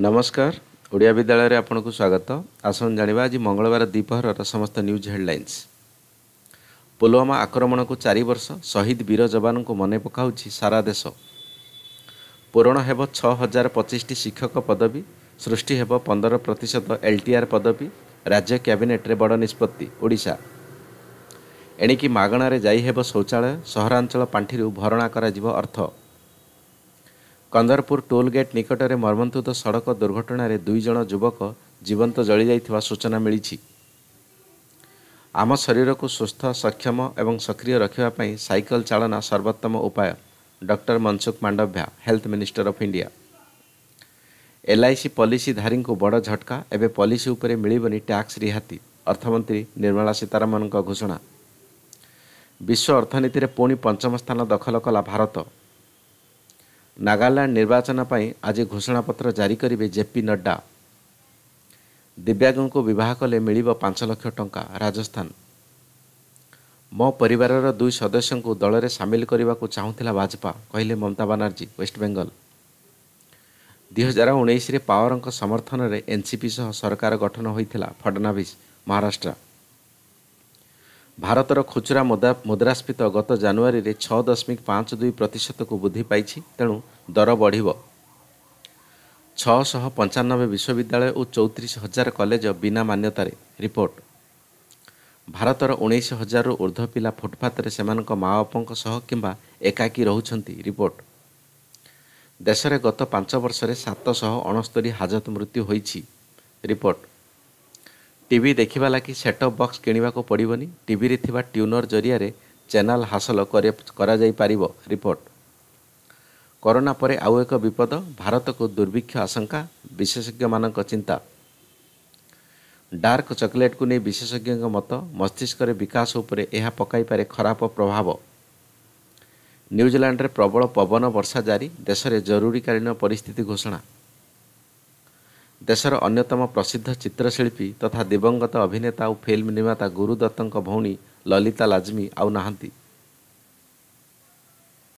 ନମସ୍କାର ଓଡ଼ିଆ ବିଦ୍ୟାଳୟରେ ଆପଣଙ୍କୁ ସ୍ୱାଗତ ଆସନ୍ତୁ ଜାଣିବା ଆଜି ମଙ୍ଗଳବାର ଦ୍ୱିପହରର ସମସ୍ତ ନ୍ୟୁଜ୍ ହେଡ଼ଲାଇନ୍ସ ପୁଲୱାମା ଆକ୍ରମଣକୁ ଚାରି ବର୍ଷ ଶହୀଦ ବୀର ଯବାନଙ୍କୁ ମନେ ପକାଉଛି ସାରା ଦେଶ ପୂରଣ ହେବ ଛଅ ହଜାର ପଚିଶଟି ଶିକ୍ଷକ ପଦବୀ ସୃଷ୍ଟି ହେବ ପନ୍ଦର ପ୍ରତିଶତ ଏଲ୍ଟିଆର୍ ପଦବୀ ରାଜ୍ୟ କ୍ୟାବିନେଟ୍ରେ ବଡ଼ ନିଷ୍ପତ୍ତି ଓଡ଼ିଶା ଏଣିକି ମାଗଣାରେ ଯାଇ ହେବ ଶୌଚାଳୟ ସହରାଞ୍ଚଳ ପାଣ୍ଠିରୁ ଭରଣା କରାଯିବ ଅର୍ଥ କନ୍ଦରପୁର ଟୋଲ୍ ଗେଟ୍ ନିକଟରେ ମର୍ମନ୍ତୁଦ ସଡ଼କ ଦୁର୍ଘଟଣାରେ ଦୁଇ ଜଣ ଯୁବକ ଜୀବନ୍ତ ଜଳିଯାଇଥିବା ସୂଚନା ମିଳିଛି ଆମ ଶରୀରକୁ ସୁସ୍ଥ ସକ୍ଷମ ଏବଂ ସକ୍ରିୟ ରଖିବା ପାଇଁ ସାଇକେଲ ଚାଳନା ସର୍ବୋତ୍ତମ ଉପାୟ doctor Mansukh Mandaviya health minister of India LIC ଧାରୀଙ୍କୁ ବଡ଼ ଝଟକା ଏବେ ପଲିସି ଉପରେ ମିଳିବନି ଟ୍ୟାକ୍ସ ରିହାତି ଅର୍ଥମନ୍ତ୍ରୀ ନିର୍ମଳା ସୀତାରମଣଙ୍କ ଘୋଷଣା ବିଶ୍ୱ ଅର୍ଥନୀତିରେ ପୁଣି ପଞ୍ଚମ ସ୍ଥାନ ଦଖଲ କଲା ଭାରତ ନାଗାଲାଣ୍ଡ ନିର୍ବାଚନ ପାଇଁ ଆଜି ଘୋଷଣାପତ୍ର ଜାରି କରିବେ ଜେପି ନଡ୍ଡା ଦିବ୍ୟାଙ୍ଗଙ୍କୁ ବିବାହ କଲେ ମିଳିବ ପାଞ୍ଚ ଲକ୍ଷ ଟଙ୍କା ରାଜସ୍ଥାନ ମୋ ପରିବାରର ଦୁଇ ସଦସ୍ୟଙ୍କୁ ଦଳରେ ସାମିଲ କରିବାକୁ ଚାହୁଁଥିଲା ବାଜପା କହିଲେ ମମତା ବାନାର୍ଜୀ ୱେଷ୍ଟବେଙ୍ଗଲ ଦୁଇ ହଜାର ଉଣେଇଶରେ ପାୱାରଙ୍କ ସମର୍ଥନରେ ଏନ୍ସିପି ସହ ସରକାର ଗଠନ ହୋଇଥିଲା ଫଡ଼ନାଭିସ୍ ମହାରାଷ୍ଟ୍ର ଭାରତର ଖୁଚୁରା ମୁଦ୍ରାସ୍ଫୀତ ଗତ ଜାନୁଆରୀରେ ଛଅ ଦଶମିକ ପାଞ୍ଚ ଦୁଇ ପ୍ରତିଶତକୁ ବୃଦ୍ଧି ପାଇଛି ତେଣୁ ଦର ବଢ଼ିବ ଛଅଶହ ପଞ୍ଚାନବେ ବିଶ୍ୱବିଦ୍ୟାଳୟ ଓ ଚଉତିରିଶ ହଜାର କଲେଜ ବିନା ମାନ୍ୟତାରେ ରିପୋର୍ଟ ଭାରତର ଉଣେଇଶ ହଜାରରୁ ଉର୍ଦ୍ଧ୍ୱ ପିଲା ଫୁଟପାଥରେ ସେମାନଙ୍କ ମା ବାପାଙ୍କ ସହ କିମ୍ବା ଏକାକୀ ରହୁଛନ୍ତି ରିପୋର୍ଟ ଦେଶରେ ଗତ ପାଞ୍ଚ ବର୍ଷରେ ସାତଶହ ଅଣସ୍ତରୀ ହାଜତ ମୃତ୍ୟୁ ହୋଇଛି ରିପୋର୍ଟ ଟିଭି ଦେଖିବା ଲାଗି ସେଟ୍ଅପ୍ ବକ୍ସ କିଣିବାକୁ ପଡ଼ିବନି ଟିଭିରେ ଥିବା ଟ୍ୟୁନର ଜରିଆରେ ଚ୍ୟାନେଲ ହାସଲ କରାଯାଇପାରିବ ରିପୋର୍ଟ କରୋନା ପରେ ଆଉ ଏକ ବିପଦ ଭାରତକୁ ଦୁର୍ଭିକ୍ଷ ଆଶଙ୍କା ବିଶେଷଜ୍ଞମାନଙ୍କ ଚିନ୍ତା ଡାର୍କ ଚକୋଲେଟ୍କୁ ନେଇ ବିଶେଷଜ୍ଞଙ୍କ ମତ ମସ୍ତିଷ୍କରେ ବିକାଶ ଉପରେ ଏହା ପକାଇପାରେ ଖରାପ ପ୍ରଭାବ ନ୍ୟୁଜିଲାଣ୍ଡରେ ପ୍ରବଳ ପବନ ବର୍ଷା ଜାରି ଦେଶରେ ଜରୁରୀକାଳୀନ ପରିସ୍ଥିତି ଘୋଷଣା ଦେଶର ଅନ୍ୟତମ ପ୍ରସିଦ୍ଧ ଚିତ୍ରଶିଳ୍ପୀ ତଥା ଦିବଂଗତ ଅଭିନେତା ଓ ଫିଲ୍ମ ନିର୍ମାତା ଗୁରୁ ଦତ୍ତଙ୍କ ଭଉଣୀ ଲଲିତା ଲାଜମୀ ଆଉ ନାହାନ୍ତି